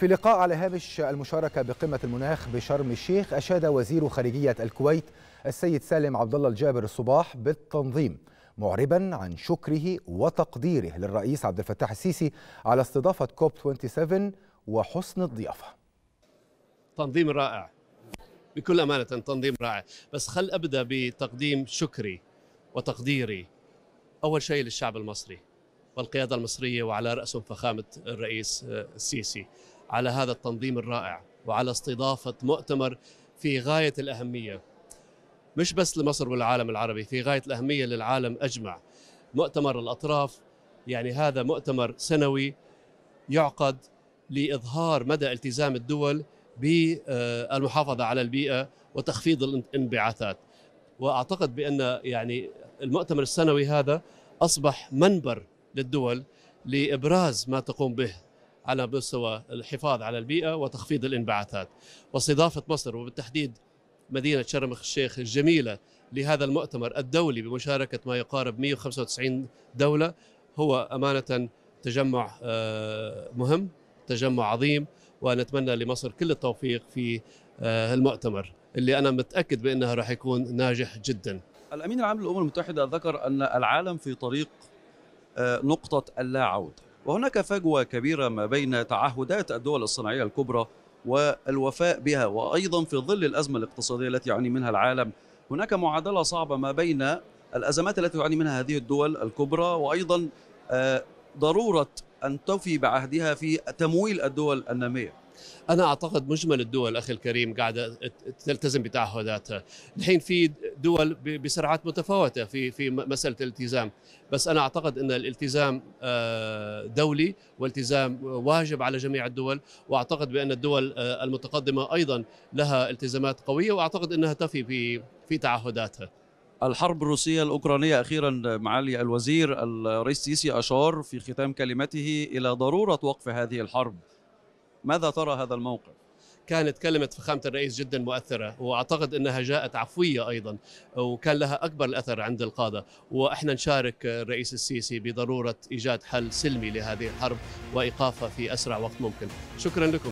في لقاء على هامش المشاركه بقمه المناخ بشرم الشيخ اشاد وزير خارجيه الكويت السيد سالم عبد الله الجابر الصباح بالتنظيم معربا عن شكره وتقديره للرئيس عبد الفتاح السيسي على استضافه كوب 27 وحسن الضيافه. تنظيم رائع بكل امانه تنظيم رائع بس خل ابدا بتقديم شكري وتقديري اول شيء للشعب المصري والقيادة المصرية وعلى رأسهم فخامة الرئيس آه، السيسي على هذا التنظيم الرائع وعلى استضافة مؤتمر في غاية الأهمية مش بس لمصر والعالم العربي في غاية الأهمية للعالم أجمع مؤتمر الأطراف يعني هذا مؤتمر سنوي يعقد لإظهار مدى التزام الدول بالمحافظة على البيئة وتخفيض الانبعاثات وأعتقد بأن يعني المؤتمر السنوي هذا أصبح منبر للدول لابراز ما تقوم به على مستوى الحفاظ على البيئه وتخفيض الانبعاثات واستضافه مصر وبالتحديد مدينه شرم الشيخ الجميله لهذا المؤتمر الدولي بمشاركه ما يقارب 195 دوله هو امانه تجمع آه، مهم تجمع عظيم ونتمنى لمصر كل التوفيق في آه، المؤتمر اللي انا متاكد بانه راح يكون ناجح جدا. الامين العام للامم المتحده ذكر ان العالم في طريق آه، نقطة اللاعود وهناك فجوة كبيرة ما بين تعهدات الدول الصناعية الكبرى والوفاء بها وأيضا في ظل الأزمة الاقتصادية التي يعاني منها العالم هناك معادلة صعبة ما بين الأزمات التي تعاني منها هذه الدول الكبرى وأيضا آه، ضرورة أن تفي بعهدها في تمويل الدول النامية انا اعتقد مجمل الدول اخي الكريم قاعده تلتزم بتعهداتها الحين في دول بسرعات متفاوته في في مساله الالتزام بس انا اعتقد ان الالتزام آه، دولي والتزام واجب على جميع الدول واعتقد بان الدول آه، المتقدمه ايضا لها التزامات قويه واعتقد انها تفي في في تعهداتها الحرب الروسية الأوكرانية أخيرا معالي الوزير الرئيس سيسي أشار في ختام كلمته إلى ضرورة وقف هذه الحرب ماذا ترى هذا الموقف؟ كانت كلمة فخامة الرئيس جدا مؤثرة وأعتقد أنها جاءت عفوية أيضا وكان لها أكبر الأثر عند القادة وإحنا نشارك الرئيس السيسي بضرورة إيجاد حل سلمي لهذه الحرب وإيقافها في أسرع وقت ممكن شكرا لكم